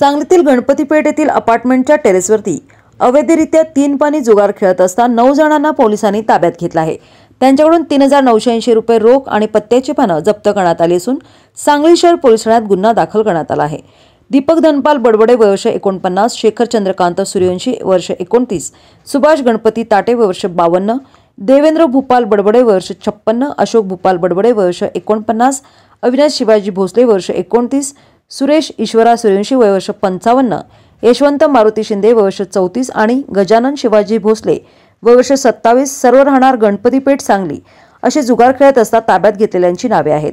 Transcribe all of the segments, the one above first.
सांगलीतील पेठ येथील अपार्टमेंटच्या टेरेसवरती अवैधरित्या तीन पाणी जुगार खेळत असता नऊ जणांना पोलिसांनी ताब्यात घेतला आहे त्यांच्याकडून तीन हजार नऊशे ऐंशी रुपये रोख आणि पत्त्याची पानं जप्त करण्यात आली असून सांगली शहर पोलीस ठाण्यात गुन्हा दाखल करण्यात आला आहे दीपक धनपाल बडबडे वर्ष एकोणपन्नास शेखर चंद्रकांत सूर्यवंशी वर्ष एकोणतीस सुभाष गणपती ताटे वर्ष बावन्न देवेंद्र भूपाल बडबडे वर्ष छप्पन्न अशोक भूपाल बडबडे वर्ष एकोणपन्नास अविनाश शिवाजी भोसले वर्ष एकोणतीस सुरेश ईश्वरा सूर्यवंशी वयवर्ष पंचावन्न यशवंत मारुती शिंदे वयवर्ष चौतीस आणि गजानन शिवाजी भोसले वयवर्ष सत्तावीस सर्व राहणार गणपतीपेठ सांगली असे जुगार खेळत असता ताब्यात घेतलेल्यांची नावे आहेत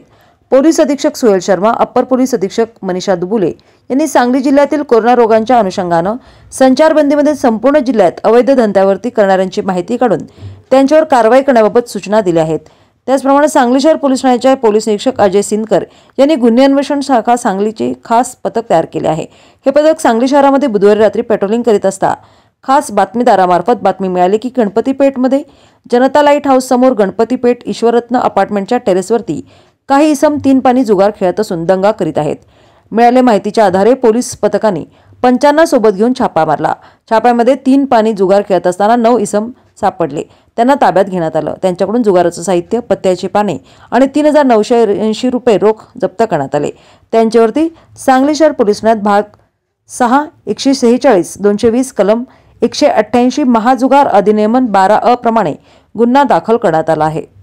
पोलीस अधीक्षक सुहेल शर्मा अप्पर पोलीस अधीक्षक मनीषा दुबुले यांनी सांगली जिल्ह्यातील कोरोना रोगांच्या अनुषंगानं संचारबंदीमध्ये संपूर्ण जिल्ह्यात अवैध धंद्यावरती करणाऱ्यांची माहिती काढून त्यांच्यावर कारवाई करण्याबाबत सूचना दिल्या आहेत त्याचप्रमाणे सांगली शहर पोलीस ठाण्याचे पोलीस निरीक्षक अजय सिंदकर यांनी गुन्हे अन्वेषण शाखा सांगलीचे खास पथक तयार केले आहे हे पथक सांगली शहरामध्ये बुधवारी रात्री पेट्रोलिंग करीत असता खास बातमीदारामार्फत बातमी मिळाली की गणपतीपेठमध्ये जनता लाईट हाऊस गणपती पेठ ईश्वरत्न अपार्टमेंटच्या टेरेसवरती काही इसम तीन पाणी जुगार खेळत असून दंगा करीत आहेत मिळाल्या माहितीच्या आधारे पोलीस पथकाने पंचांना सोबत घेऊन छापा मारला छाप्यामध्ये तीन पाणी जुगार खेळत असताना नऊ इसम सापडले त्यांना ताब्यात घेण्यात आलं त्यांच्याकडून जुगाराचं साहित्य पत्त्याची पाने आणि तीन हजार नऊशे ऐंशी रुपये रोख जप्त करण्यात आले त्यांच्यावरती सांगली शहर पोलीस ठाण्यात भाग सहा एकशे सेहेचाळीस दोनशे वीस कलम एकशे अठ्ठ्याऐंशी महाजुगार अधिनियमन बारा अप्रमाणे गुन्हा दाखल करण्यात आला आहे